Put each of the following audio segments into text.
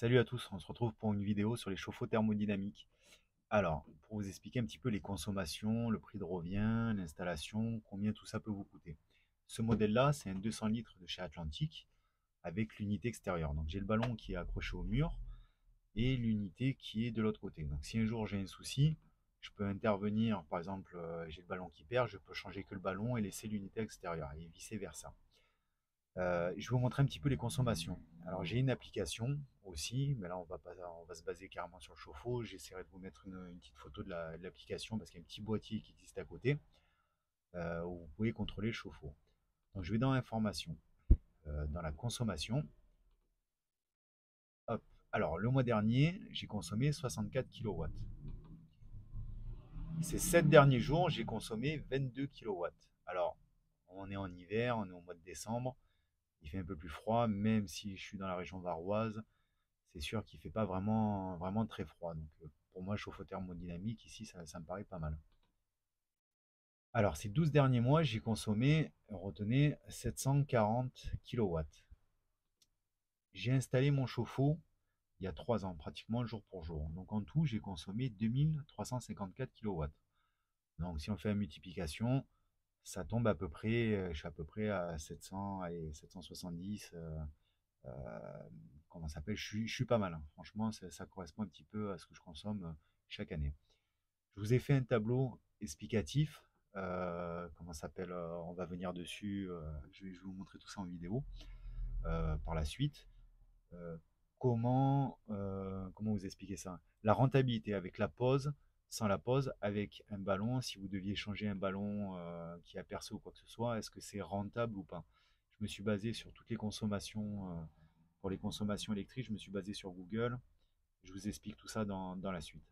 Salut à tous, on se retrouve pour une vidéo sur les chauffe-eau thermodynamiques. Alors, pour vous expliquer un petit peu les consommations, le prix de revient, l'installation, combien tout ça peut vous coûter. Ce modèle-là, c'est un 200 litres de chez Atlantique avec l'unité extérieure. Donc j'ai le ballon qui est accroché au mur et l'unité qui est de l'autre côté. Donc si un jour j'ai un souci, je peux intervenir, par exemple, euh, j'ai le ballon qui perd, je peux changer que le ballon et laisser l'unité extérieure et vice versa. Euh, je vais vous montrer un petit peu les consommations. Alors j'ai une application aussi, mais là on va, pas, on va se baser carrément sur le chauffe-eau. J'essaierai de vous mettre une, petite photo de l'application parce qu'il y a un petit boîtier qui existe à côté euh, où vous pouvez contrôler le chauffe-eau. Donc je vais dans l'information euh, dans la consommation. Hop. Alors le mois dernier, j'ai consommé 64 kW. Ces 7 derniers jours, j'ai consommé 22 kW. Alors on est en hiver, on est au mois de décembre il fait un peu plus froid, même si je suis dans la région varoise, c'est sûr qu'il fait pas vraiment, vraiment très froid. Donc euh, pour moi, chauffe-eau thermodynamique, ici, ça, me paraît pas mal. Alors, ces 12 derniers mois, j'ai consommé, retenez, 740 kW. J'ai installé mon chauffe-eau il y a 3 ans, pratiquement jour pour jour. Donc en tout, j'ai consommé 2354 kW. Donc si on fait la multiplication, ça tombe à peu près, euh, je suis à peu près à 700 et 770 comment s'appelle, je suis, pas mal. Hein. Franchement, ça, correspond un petit peu à ce que je consomme euh, chaque année. Je vous ai fait un tableau explicatif. Euh, comment comment s'appelle euh, On va venir dessus. je, vais, vous montrer tout ça en vidéo par la suite. comment comment vous expliquer ça La rentabilité avec la pause, sans la pause, avec un ballon. Si vous deviez changer un ballon qui a percé ou quoi que ce soit, est-ce que c'est rentable ou pas Je me suis basé sur toutes les consommations pour les consommations électriques, je me suis basé sur Google. Je vous explique tout ça dans, la suite.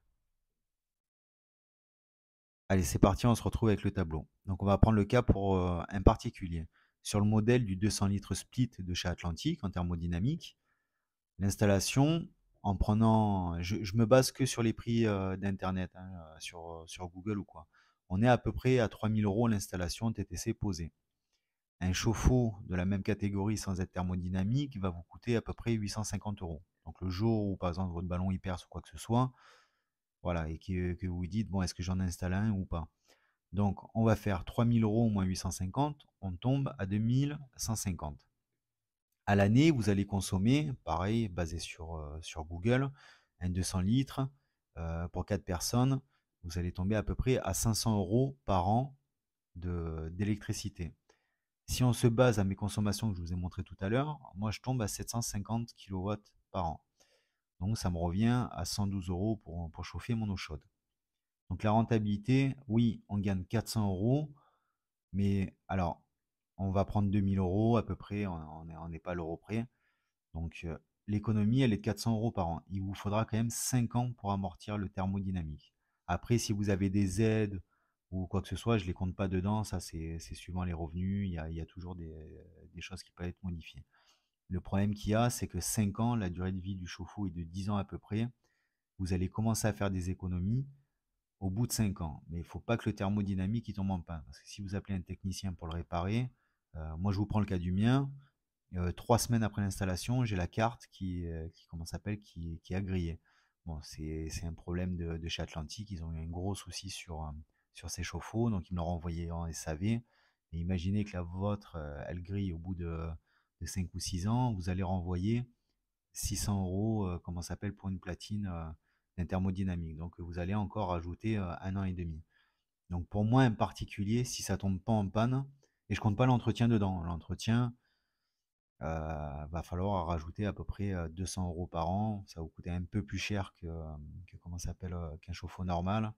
Allez, c'est parti, on se retrouve avec le tableau. Donc on va prendre le cas pour euh, un particulier. Sur le modèle du 200 litres split de chez Atlantique en thermodynamique, l'installation, en prenant... Je, me base que sur les prix euh, d'Internet, hein, euh, sur, sur Google ou quoi. On est à peu près à 3000 euros l'installation TTC posée. Un chauffe-eau de la même catégorie sans être thermodynamique va vous coûter à peu près 850 euros. Donc le jour où par exemple votre ballon y perce ou quoi que ce soit, voilà, et que, vous vous dites, bon, est-ce que j'en installe un ou pas Donc on va faire 3000 euros moins 850, on tombe à 2150. À l'année, vous allez consommer, pareil, basé sur, euh, sur Google, un 200 litres euh, pour 4 personnes, vous allez tomber à peu près à 500 euros par an d'électricité. Si on se base à mes consommations que je vous ai montrées tout à l'heure, moi je tombe à 750 kW par an. Donc ça me revient à 112 euros pour, chauffer mon eau chaude. Donc la rentabilité, oui, on gagne 400 euros, mais alors on va prendre 2000 euros à peu près, on n'est pas à l'euro près. Donc euh, l'économie, elle est de 400 euros par an. Il vous faudra quand même 5 ans pour amortir le thermodynamique. Après, si vous avez des aides, ou quoi que ce soit, je ne les compte pas dedans. Ça, c'est suivant les revenus. Il y a, toujours des, choses qui peuvent être modifiées. Le problème qu'il y a, c'est que 5 ans, la durée de vie du chauffe-eau est de 10 ans à peu près. Vous allez commencer à faire des économies au bout de 5 ans. Mais il ne faut pas que le thermodynamique il tombe en pain. Parce que si vous appelez un technicien pour le réparer, euh, moi, je vous prends le cas du mien. Euh, trois semaines après l'installation, j'ai la carte qui, euh, qui, a grillé. Bon, c'est un problème de, de, chez Atlantique. Ils ont eu un gros souci sur sur ses chauffe-eau, donc ils me l'ont renvoyé en SAV. Et imaginez que la vôtre, euh, elle grille au bout de, 5 ou 6 ans, vous allez renvoyer 600 euros, euh, comment comment s'appelle, pour une platine euh, Donc vous allez encore ajouter euh, un an et demi. Donc pour moi, en particulier, si ça tombe pas en panne, et je ne compte pas l'entretien dedans, l'entretien va falloir rajouter à peu près 200 euros par an. Ça va vous coûter un peu plus cher que, que comment s'appelle, qu'un chauffe-eau normal.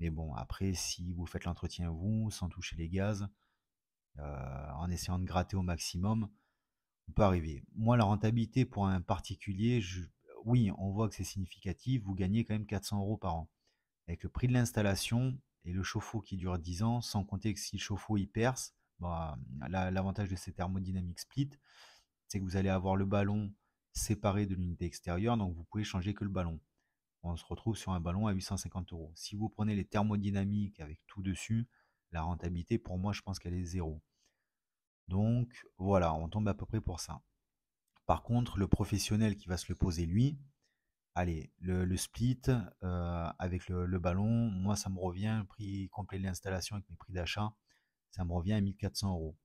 Mais bon, après, si vous faites l'entretien vous, sans toucher les gaz, euh, en essayant de gratter au maximum, on peut arriver. Moi, la rentabilité pour un particulier, oui, on voit que c'est significatif, vous gagnez quand même 400 euros par an. Avec le prix de l'installation et le chauffe-eau qui dure 10 ans, sans compter que si le chauffe-eau il perce, bah, l'avantage de ces thermodynamiques split, c'est que vous allez avoir le ballon séparé de l'unité extérieure, donc vous pouvez changer que le ballon on se retrouve sur un ballon à 850 euros. Si vous prenez les thermodynamiques avec tout dessus, la rentabilité, pour moi, je pense qu'elle est zéro. Donc voilà, on tombe à peu près pour ça. Par contre, le professionnel qui va se le poser, lui, allez, le, split euh, avec le, le, ballon, moi, ça me revient, prix complet de l'installation avec mes prix d'achat, ça me revient à 1400 euros.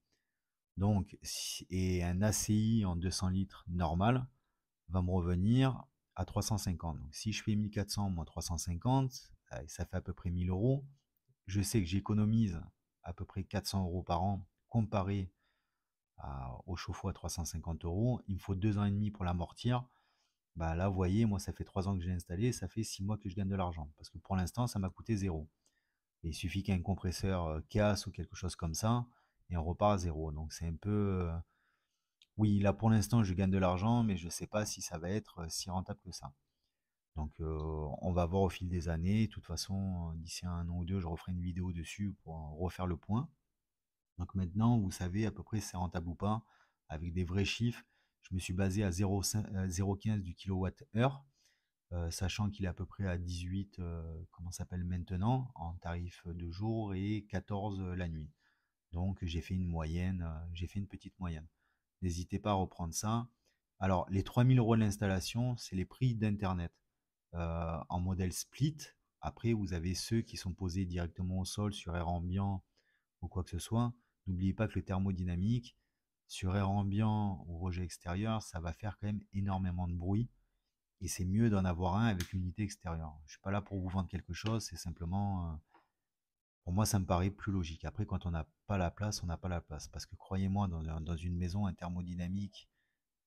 Donc, et un ACI en 200 litres normal va me revenir 350. Donc, si je fais 1400 moins 350, euh, ça fait à peu près 1000 euros. Je sais que j'économise à peu près 400 euros par an comparé au chauffe-eau à 350 euros. Il me faut deux ans et demi pour l'amortir. Bah là, vous voyez, moi, ça fait trois ans que j'ai installé, ça fait six mois que je gagne de l'argent. Parce que pour l'instant, ça m'a coûté zéro. il suffit qu'un compresseur euh, casse ou quelque chose comme ça, et on repart à zéro. Donc c'est un peu euh, oui, là pour l'instant je gagne de l'argent, mais je ne sais pas si ça va être euh, si rentable que ça. Donc euh, on va voir au fil des années. De toute façon, euh, d'ici un an ou deux, je referai une vidéo dessus pour refaire le point. Donc maintenant, vous savez à peu près si c'est rentable ou pas, avec des vrais chiffres. Je me suis basé à 0,15 du kilowatt-heure, sachant qu'il est à peu près à 18, comment comment s'appelle maintenant, en tarif de jour et 14 la nuit. Donc j'ai fait une moyenne, j'ai fait une petite moyenne. N'hésitez pas à reprendre ça. Alors, les 3000 euros de l'installation, c'est les prix d'Internet. Euh, en modèle split, après, vous avez ceux qui sont posés directement au sol sur air ambiant ou quoi que ce soit. N'oubliez pas que le thermodynamique, sur air ambiant ou rejet extérieur, ça va faire quand même énormément de bruit. Et c'est mieux d'en avoir un avec l'unité extérieure. Je ne suis pas là pour vous vendre quelque chose, c'est simplement euh, pour moi, ça me paraît plus logique. Après, quand on n'a pas la place, on n'a pas la place. Parce que croyez-moi, dans, une maison un thermodynamique,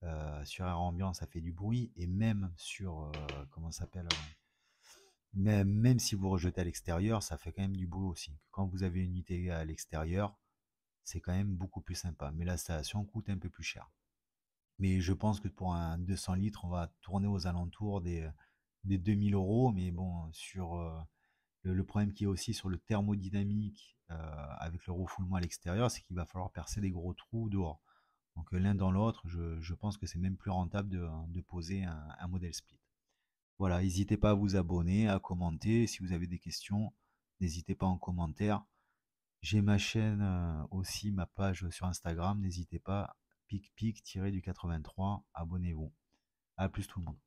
euh, sur air ambiant, ça fait du bruit. Et même sur, euh, comment s'appelle euh, même, même si vous rejetez à l'extérieur, ça fait quand même du bruit aussi. Quand vous avez une unité à l'extérieur, c'est quand même beaucoup plus sympa. Mais l'installation coûte un peu plus cher. Mais je pense que pour un 200 litres, on va tourner aux alentours des, des 2000 euros. Mais bon, sur, le, problème qui est aussi sur le thermodynamique euh, avec le refoulement à l'extérieur, c'est qu'il va falloir percer des gros trous dehors. Donc euh, l'un dans l'autre, je, pense que c'est même plus rentable de, hein, poser un, modèle split. Voilà, n'hésitez pas à vous abonner, à commenter. Si vous avez des questions, n'hésitez pas en commentaire. J'ai ma chaîne euh, aussi, ma page sur Instagram. N'hésitez pas, picpic du abonnez-vous. A plus tout le monde.